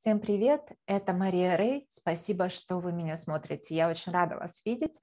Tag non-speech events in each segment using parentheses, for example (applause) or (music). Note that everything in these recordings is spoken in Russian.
Всем привет, это Мария Рэй. Спасибо, что вы меня смотрите. Я очень рада вас видеть.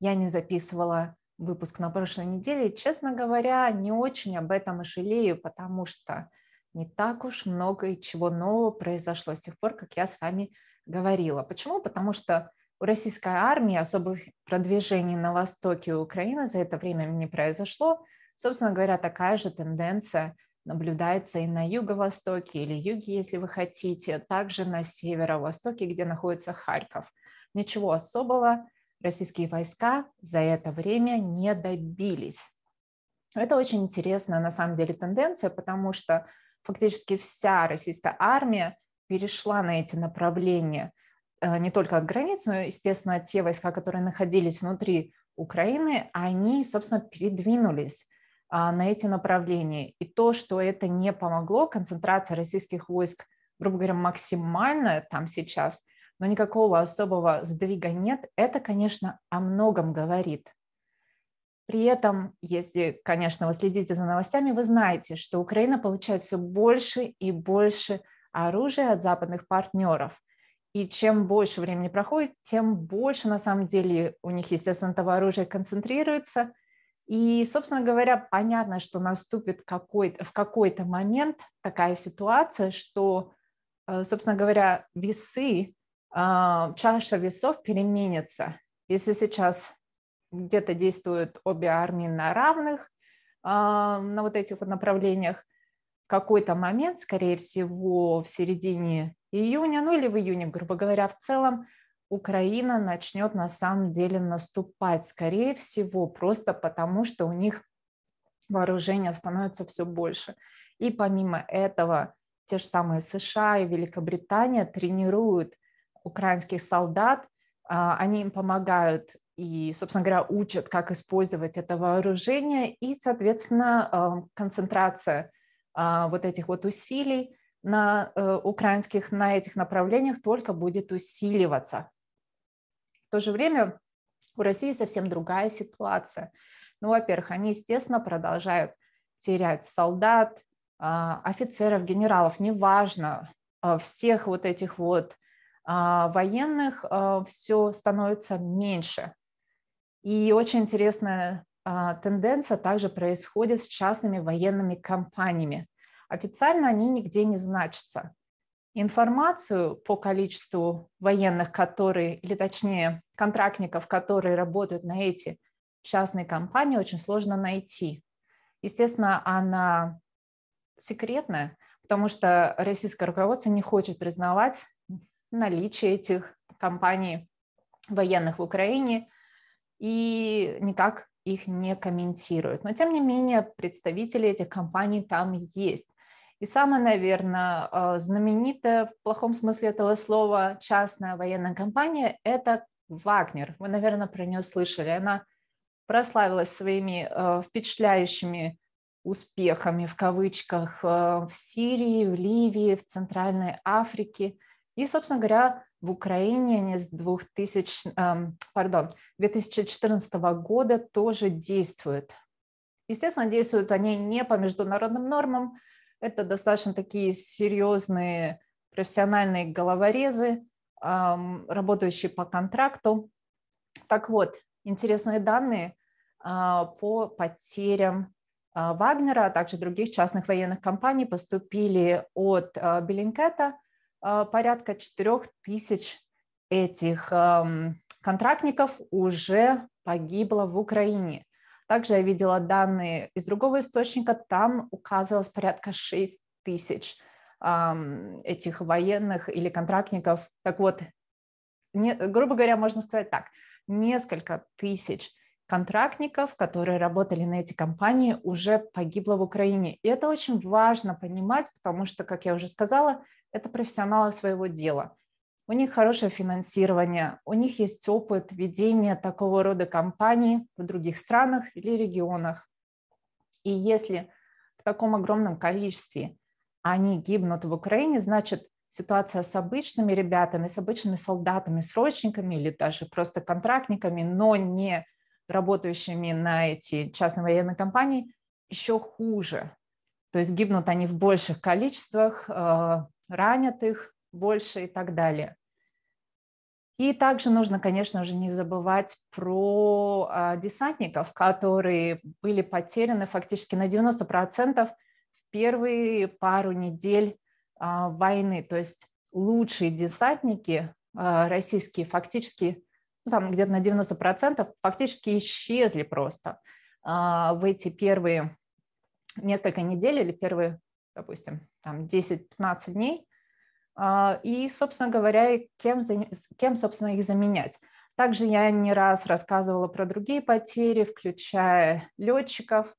Я не записывала выпуск на прошлой неделе. Честно говоря, не очень об этом и жалею, потому что не так уж много и чего нового произошло с тех пор, как я с вами говорила. Почему? Потому что у российской армии особых продвижений на востоке Украины за это время не произошло. Собственно говоря, такая же тенденция наблюдается и на юго-востоке или юге, если вы хотите, также на северо-востоке, где находится Харьков. Ничего особого российские войска за это время не добились. Это очень интересная на самом деле тенденция, потому что фактически вся российская армия перешла на эти направления э, не только от границ, но, естественно, те войска, которые находились внутри Украины, они, собственно, передвинулись а, на эти направления. И то, что это не помогло, концентрация российских войск, грубо говоря, максимальная там сейчас, но никакого особого сдвига нет, это, конечно, о многом говорит. При этом, если, конечно, вы следите за новостями, вы знаете, что Украина получает все больше и больше оружия от западных партнеров. И чем больше времени проходит, тем больше, на самом деле, у них, естественно, того оружия концентрируется – и, собственно говоря, понятно, что наступит какой в какой-то момент такая ситуация, что, э, собственно говоря, весы, а, чаша весов переменится. Если сейчас где-то действуют обе армии на равных, а, на вот этих вот направлениях, в какой-то момент, скорее всего, в середине июня, ну или в июне, грубо говоря, в целом, Украина начнет на самом деле наступать, скорее всего, просто потому, что у них вооружения становится все больше. И помимо этого, те же самые США и Великобритания тренируют украинских солдат, а, они им помогают и, собственно говоря, учат, как использовать это вооружение, и, соответственно, а, концентрация а, вот этих вот усилий на э, украинских, на этих направлениях только будет усиливаться. В то же время у России совсем другая ситуация. Ну, во-первых, они, естественно, продолжают терять солдат, а, офицеров, генералов, неважно, а, всех вот этих вот а, военных все становится меньше. И очень интересная тенденция также происходит с частными военными компаниями. Официально они нигде не значатся, информацию по количеству военных, которые, или точнее контрактников, которые работают на эти частные компании, очень сложно найти. Естественно, она секретная, потому что российское руководство не хочет признавать наличие этих компаний военных в Украине и никак их не комментирует. Но, тем не менее, представители этих компаний там есть. И самая, наверное, а, знаменитая в плохом смысле этого слова частная военная компания – это Вагнер. Вы, наверное, про нее слышали. Она прославилась своими а, впечатляющими успехами в кавычках а, в Сирии, в Ливии, в Центральной Африке и, собственно говоря, в Украине они с 2000, э, 2014 года тоже действуют. Естественно, действуют они не по международным нормам, это достаточно такие серьезные профессиональные головорезы, работающие по контракту. Так вот, интересные данные а, по потерям а, Вагнера, а также других частных военных компаний поступили от Беллинкета а, порядка 4000 этих контрактников уже погибло в Украине. Также я видела данные из другого источника, там указывалось порядка 6 тысяч эм, этих военных или контрактников. Так вот, не, грубо говоря, можно сказать так, несколько тысяч контрактников, которые работали на эти компании, уже погибло в Украине. И это очень важно понимать, потому что, как я уже сказала, это профессионалы своего дела у них хорошее финансирование, у них есть опыт ведения такого рода компаний в других странах или регионах. И если в таком огромном количестве они гибнут в Украине, значит, ситуация с обычными ребятами, с обычными солдатами, срочниками или даже просто контрактниками, но не работающими на эти частные военные компании, еще хуже. То есть гибнут они в больших количествах, э, ранят их больше и так далее. И также нужно, конечно же, не забывать про а, десантников, которые были потеряны фактически на 90% в первые пару недель а, войны. То есть лучшие десантники а, российские фактически, ну, там где-то на 90% фактически исчезли просто в эти первые несколько недель или первые, допустим, там 10-15 дней а, и, собственно говоря, кем, кем, собственно, их заменять. Также я не раз рассказывала про другие потери, включая летчиков.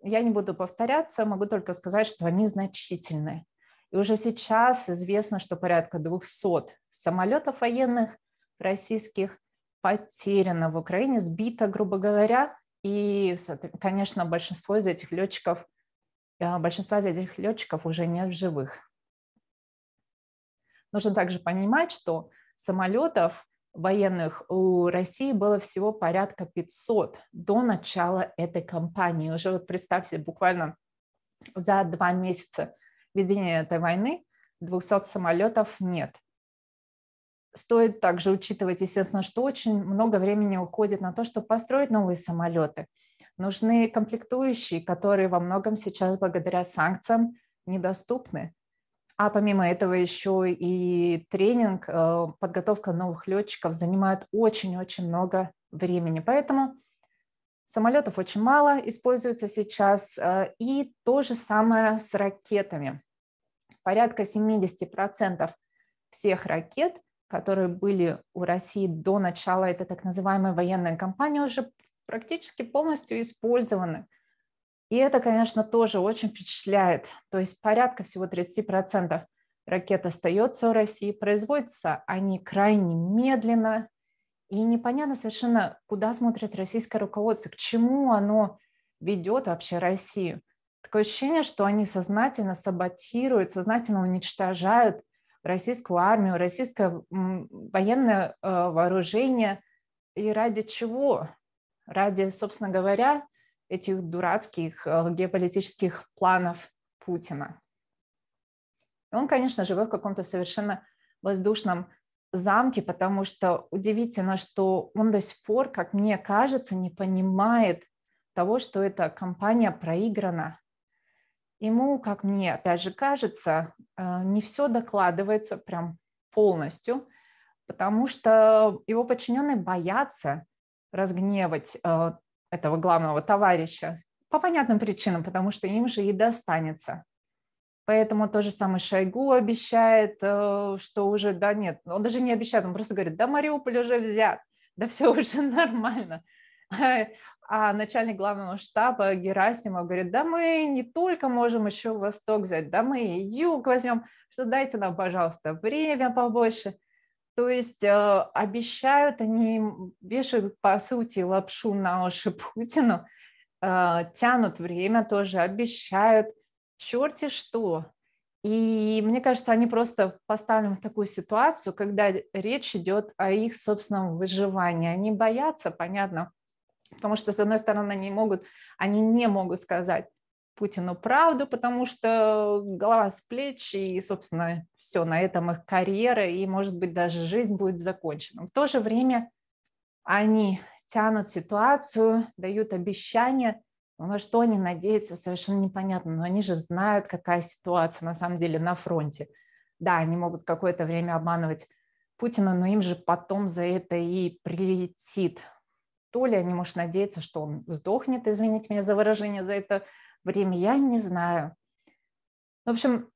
Я не буду повторяться, могу только сказать, что они значительны. И уже сейчас известно, что порядка 200 самолетов военных российских потеряно в Украине, сбито, грубо говоря. И, конечно, большинство из этих летчиков, а, большинство из этих летчиков уже нет в живых. Нужно также понимать, что самолетов военных у России было всего порядка 500 до начала этой кампании. Уже вот представьте, буквально за два месяца ведения этой войны 200 самолетов нет. Стоит также учитывать, естественно, что очень много времени уходит на то, чтобы построить новые самолеты. Нужны комплектующие, которые во многом сейчас благодаря санкциям недоступны. А помимо этого еще и тренинг, э, подготовка новых летчиков занимает очень-очень много времени. Поэтому самолетов очень мало используется сейчас. Э, и то же самое с ракетами. Порядка 70% всех ракет, которые были у России до начала этой так называемой военной кампании, уже практически полностью использованы. И это, конечно, тоже очень впечатляет. То есть порядка всего 30% ракет остается у России, производятся они крайне медленно, и непонятно совершенно, куда смотрит российское руководство, к чему оно ведет вообще Россию. Такое ощущение, что они сознательно саботируют, сознательно уничтожают российскую армию, российское военное э, вооружение. И ради чего? Ради, собственно говоря, этих дурацких э, геополитических планов Путина. И он, конечно, живет в каком-то совершенно воздушном замке, потому что удивительно, что он до сих пор, как мне кажется, не понимает того, что эта компания проиграна. Ему, как мне опять же кажется, э, не все докладывается прям полностью, потому что его подчиненные боятся разгневать э, этого главного товарища. По понятным причинам, потому что им же и достанется. Поэтому то же самое Шойгу обещает, э, что уже, да нет, он даже не обещает, он просто говорит, да Мариуполь уже взят, да все уже (laughs) нормально. А начальник главного штаба Герасимов говорит, да мы не только можем еще Восток взять, да мы и Юг возьмем, что дайте нам, пожалуйста, время побольше – то есть э, обещают, они вешают, по сути, лапшу на уши (laughs) Путину, э, тянут время тоже, обещают, черти что. И мне кажется, они просто поставлены в такую ситуацию, когда речь идет о их собственном выживании. Они боятся, понятно, потому что, с одной стороны, они, могут, они не могут сказать, Путину правду, потому что голова с плеч и, собственно, все, на этом их карьера и, может быть, даже жизнь будет закончена. В то же время они тянут ситуацию, дают обещания, но на что они надеются, совершенно непонятно. Но они же знают, какая ситуация на самом деле на фронте. Да, они могут какое-то время обманывать Путина, но им же потом за это и прилетит. То ли они, может, надеяться, что он сдохнет, извините меня за выражение, за это время я не знаю. В общем,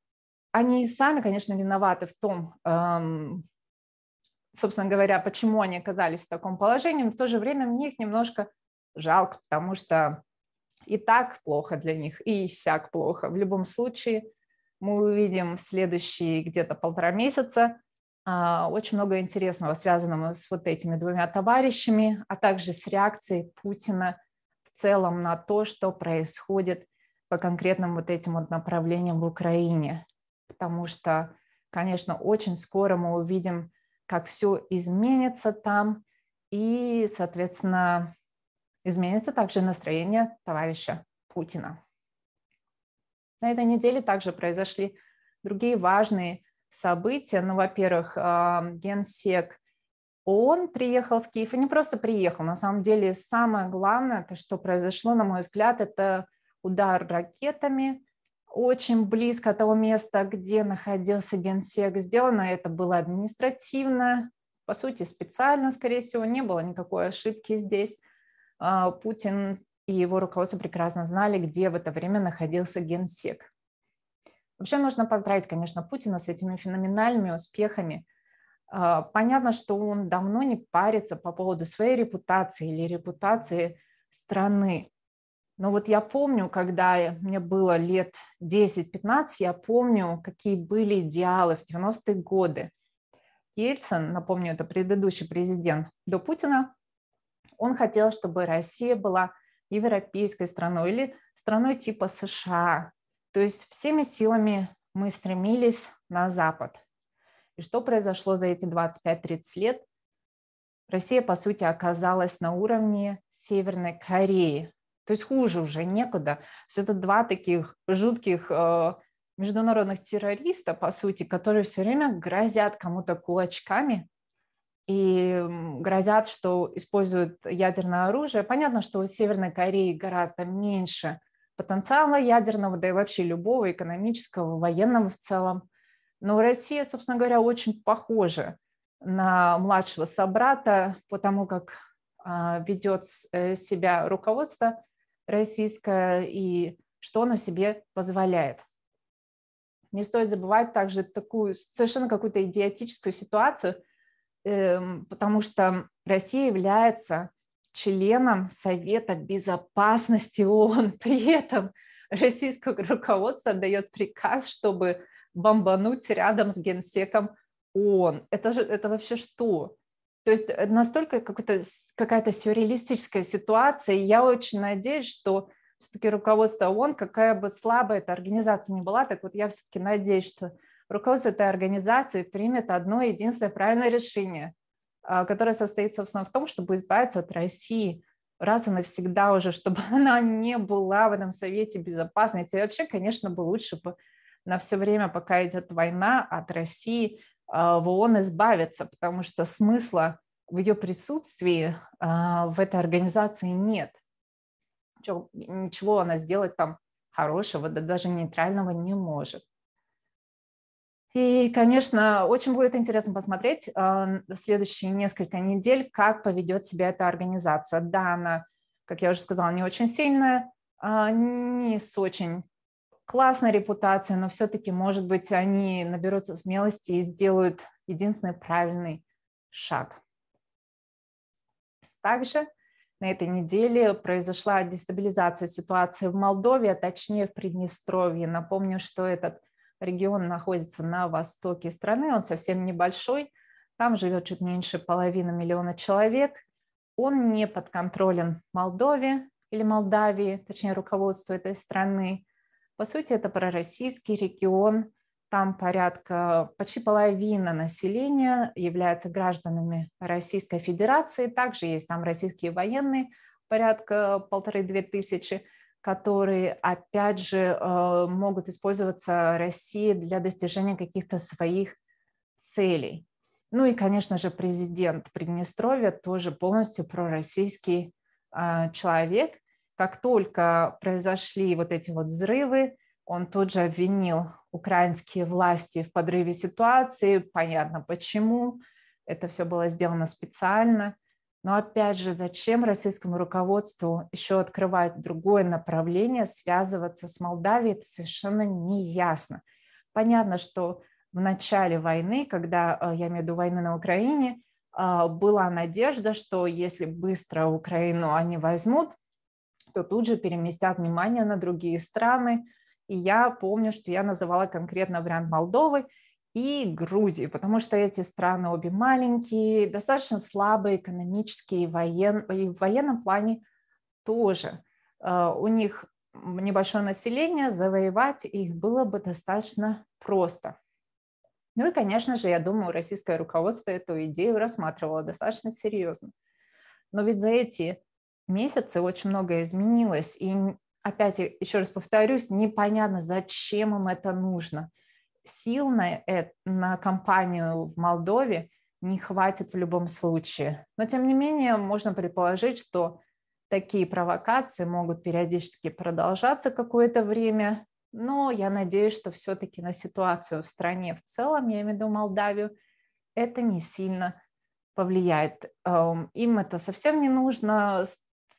они сами, конечно, виноваты в том, эм, собственно говоря, почему они оказались в таком положении, но в то же время мне их немножко жалко, потому что и так плохо для них, и сяк плохо. В любом случае, мы увидим в следующие где-то полтора месяца э, очень много интересного, связанного с вот этими двумя товарищами, а также с реакцией Путина в целом на то, что происходит по конкретным вот этим вот направлениям в Украине, потому что, конечно, очень скоро мы увидим, как все изменится там, и, соответственно, изменится также настроение товарища Путина. На этой неделе также произошли другие важные события. Ну, во-первых, а, генсек ООН приехал в Киев, и не просто приехал, на самом деле самое главное, то, что произошло, на мой взгляд, это удар ракетами очень близко от того места, где находился генсек. Сделано а это было административно, по сути, специально, скорее всего, не было никакой ошибки здесь. А, Путин и его руководство прекрасно знали, где в это время находился генсек. Вообще нужно поздравить, конечно, Путина с этими феноменальными успехами. А, понятно, что он давно не парится по поводу своей репутации или репутации страны. Но вот я помню, когда мне было лет 10-15, я помню, какие были идеалы в 90-е годы. Ельцин, напомню, это предыдущий президент до Путина, он хотел, чтобы Россия была европейской страной или страной типа США. То есть всеми силами мы стремились на Запад. И что произошло за эти 25-30 лет? Россия, по сути, оказалась на уровне Северной Кореи. То есть хуже уже некуда. Все это два таких жутких э, международных террориста, по сути, которые все время грозят кому-то кулачками и грозят, что используют ядерное оружие. Понятно, что у Северной Кореи гораздо меньше потенциала ядерного, да и вообще любого экономического, военного в целом. Но Россия, собственно говоря, очень похожа на младшего собрата потому тому, как а, ведет э, себя руководство российская и что оно себе позволяет. Не стоит забывать также такую совершенно какую-то идиотическую ситуацию, эм, потому что Россия является членом Совета Безопасности ООН. (laughs) При этом российское руководство дает приказ, чтобы бомбануть рядом с генсеком ООН. Это же это вообще что? То есть э, настолько какая-то сюрреалистическая ситуация. И я очень надеюсь, что все-таки руководство ООН, какая бы слабая эта организация ни была, так вот я все-таки надеюсь, что руководство этой организации примет одно единственное правильное решение, а, которое состоит, собственно, в том, чтобы избавиться от России раз и навсегда уже, чтобы (laughs) она не была в этом Совете Безопасности. И вообще, конечно, бы лучше бы на все время, пока идет война от России – а, в ООН избавиться, потому что смысла в ее присутствии а, в этой организации нет. Ничего она сделать там хорошего, да даже нейтрального не может. И, конечно, очень будет интересно посмотреть а, следующие несколько недель, как поведет себя эта организация. Да, она, как я уже сказала, не очень сильная, не с очень классная репутация, но все-таки, может быть, они наберутся смелости и сделают единственный правильный шаг. Также на этой неделе произошла дестабилизация ситуации в Молдове, а точнее в Приднестровье. Напомню, что этот регион находится на востоке страны, он совсем небольшой, там живет чуть меньше половины миллиона человек. Он не подконтролен Молдове или Молдавии, точнее руководству этой страны. По сути, это пророссийский регион, там порядка почти половина населения является гражданами Российской Федерации. Также есть там российские военные, порядка полторы-две тысячи, которые, опять же, э, могут использоваться Россией для достижения каких-то своих целей. Ну и, конечно же, президент Приднестровья тоже полностью пророссийский э, человек как только произошли вот эти вот взрывы, он тут же обвинил украинские власти в подрыве ситуации, понятно почему, это все было сделано специально. Но опять же, зачем российскому руководству еще открывать другое направление, связываться с Молдавией, это совершенно неясно. Понятно, что в начале войны, когда э, я имею в виду войны на Украине, э, была надежда, что если быстро Украину они возьмут, то тут же переместят внимание на другие страны. И я помню, что я называла конкретно вариант Молдовы и Грузии, потому что эти страны обе маленькие, достаточно слабые экономические, воен... и в военном плане тоже. Э, у них небольшое население, завоевать их было бы достаточно просто. Ну и, конечно же, я думаю, российское руководство эту идею рассматривало достаточно серьезно. Но ведь за эти месяцы очень многое изменилось, и опять, еще раз повторюсь, непонятно, зачем им это нужно. Сил на, на компанию в Молдове не хватит в любом случае. Но, тем не менее, можно предположить, что такие провокации могут периодически продолжаться какое-то время, но я надеюсь, что все-таки на ситуацию в стране в целом, я имею в виду Молдавию, это не сильно повлияет. Эм, им это совсем не нужно,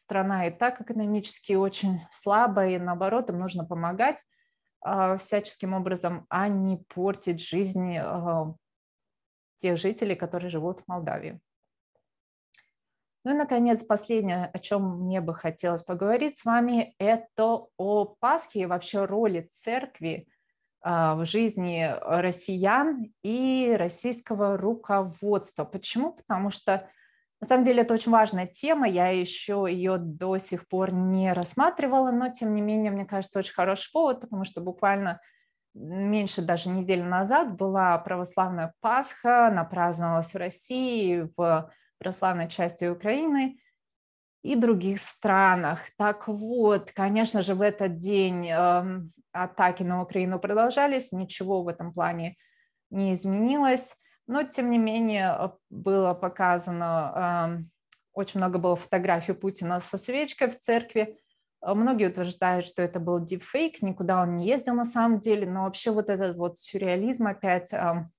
страна и так экономически очень слабая, и наоборот, им нужно помогать э, всяческим образом, а не портить жизни э, тех жителей, которые живут в Молдавии. Ну и, наконец, последнее, о чем мне бы хотелось поговорить с вами, это о Пасхе и вообще роли церкви а, в жизни россиян и российского руководства. Почему? Потому что на самом деле это очень важная тема, я еще ее до сих пор не рассматривала, но тем не менее, мне кажется, очень хороший повод, потому что буквально меньше даже недели назад была православная Пасха, она праздновалась в России, в православной части Украины и других странах. Так вот, конечно же, в этот день эм, атаки на Украину продолжались, ничего в этом плане не изменилось. Но, тем не менее, было показано, эм, очень много было фотографий Путина со свечкой в церкви. Многие утверждают, что это был дипфейк, никуда он не ездил на самом деле, но вообще вот этот вот сюрреализм опять, эм,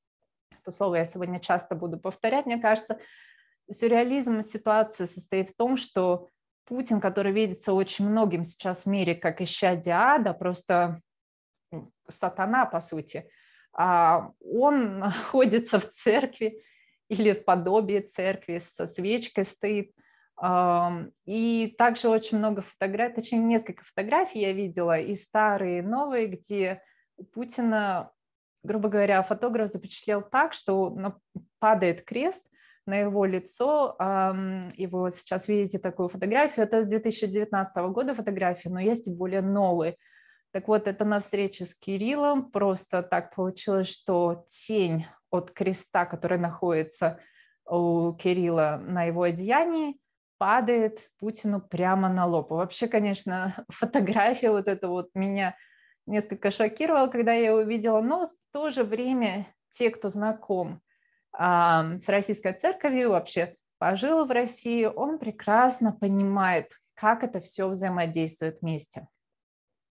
это слово я сегодня часто буду повторять, мне кажется, сюрреализм ситуации состоит в том, что Путин, который видится очень многим сейчас в мире как исчадие ада, просто ну, сатана, по сути – а, он (laughs) находится в церкви или в подобии церкви, со свечкой стоит. И также очень много фотографий, точнее несколько фотографий я видела, и старые, и новые, где Путина, грубо говоря, фотограф запечатлел так, что падает крест, на его лицо, и вы вот сейчас видите такую фотографию, это с 2019 года фотография, но есть и более новые, так вот, это на встрече с Кириллом. Просто так получилось, что тень от креста, который находится у Кирилла на его одеянии, падает Путину прямо на лоб. вообще, конечно, (laughs) фотография вот эта вот меня несколько шокировала, когда я ее увидела, но в то же время те, кто знаком а, с российской церковью, вообще пожил в России, он прекрасно понимает, как это все взаимодействует вместе.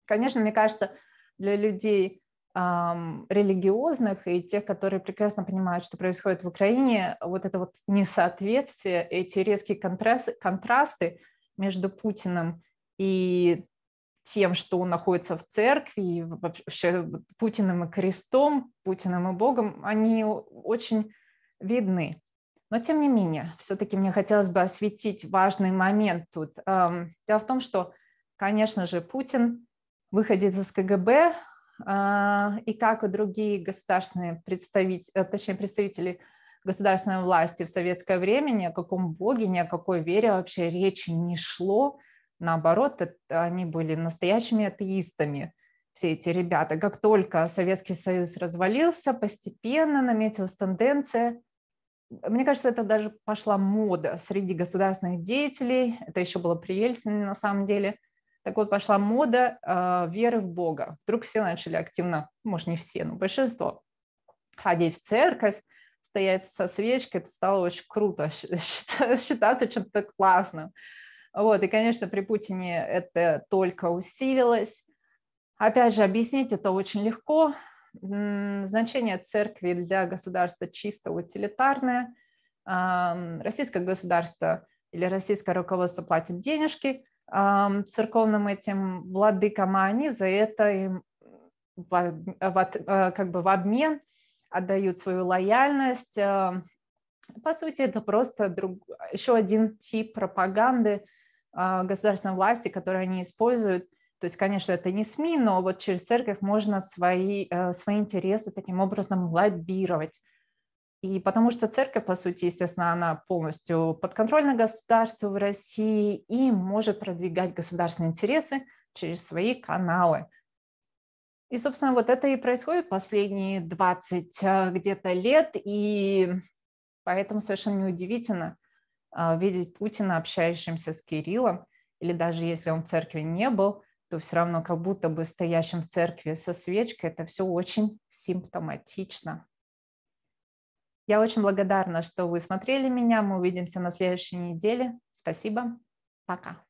Конечно, мне кажется, для людей эм, религиозных и тех, которые прекрасно понимают, что происходит в Украине, вот это вот несоответствие, эти резкие контраст, контрасты между Путиным и тем, что он находится в церкви, вообще Путиным и крестом, Путиным и Богом, они очень видны. Но тем не менее, все-таки мне хотелось бы осветить важный момент тут. Дело в том, что, конечно же, Путин выходец из КГБ а, и как и другие государственные представители, э, точнее представители государственной власти в советское время, ни о каком боге, ни о какой вере вообще речи не шло. Наоборот, это, они были настоящими атеистами, все эти ребята. Как только Советский Союз развалился, постепенно наметилась тенденция мне кажется, это даже пошла мода среди государственных деятелей, это еще было при Ельцине на самом деле, так вот, пошла мода э, веры в Бога. Вдруг все начали активно, ну, может, не все, но большинство, ходить в церковь, стоять со свечкой, это стало очень круто, (laughs) считаться чем-то классным. Вот, и, конечно, при Путине это только усилилось. Опять же, объяснить это очень легко. Значение церкви для государства чисто утилитарное. Российское государство или российское руководство платит денежки, церковным этим владыкам, а они за это им в, в, э, как бы в обмен отдают свою лояльность. Э, по сути, это просто друг, еще один тип пропаганды э, государственной власти, которую они используют. То есть, конечно, это не СМИ, но вот через церковь можно свои, свои интересы таким образом лоббировать. И потому что церковь, по сути, естественно, она полностью подконтрольна государству в России и может продвигать государственные интересы через свои каналы. И, собственно, вот это и происходит последние 20 э, где-то лет, и поэтому совершенно неудивительно э, видеть Путина, общающимся с Кириллом, или даже если он в церкви не был, то все равно как будто бы стоящим в церкви со свечкой, это все очень симптоматично. Я очень благодарна, что вы смотрели меня. Мы увидимся на следующей неделе. Спасибо. Пока.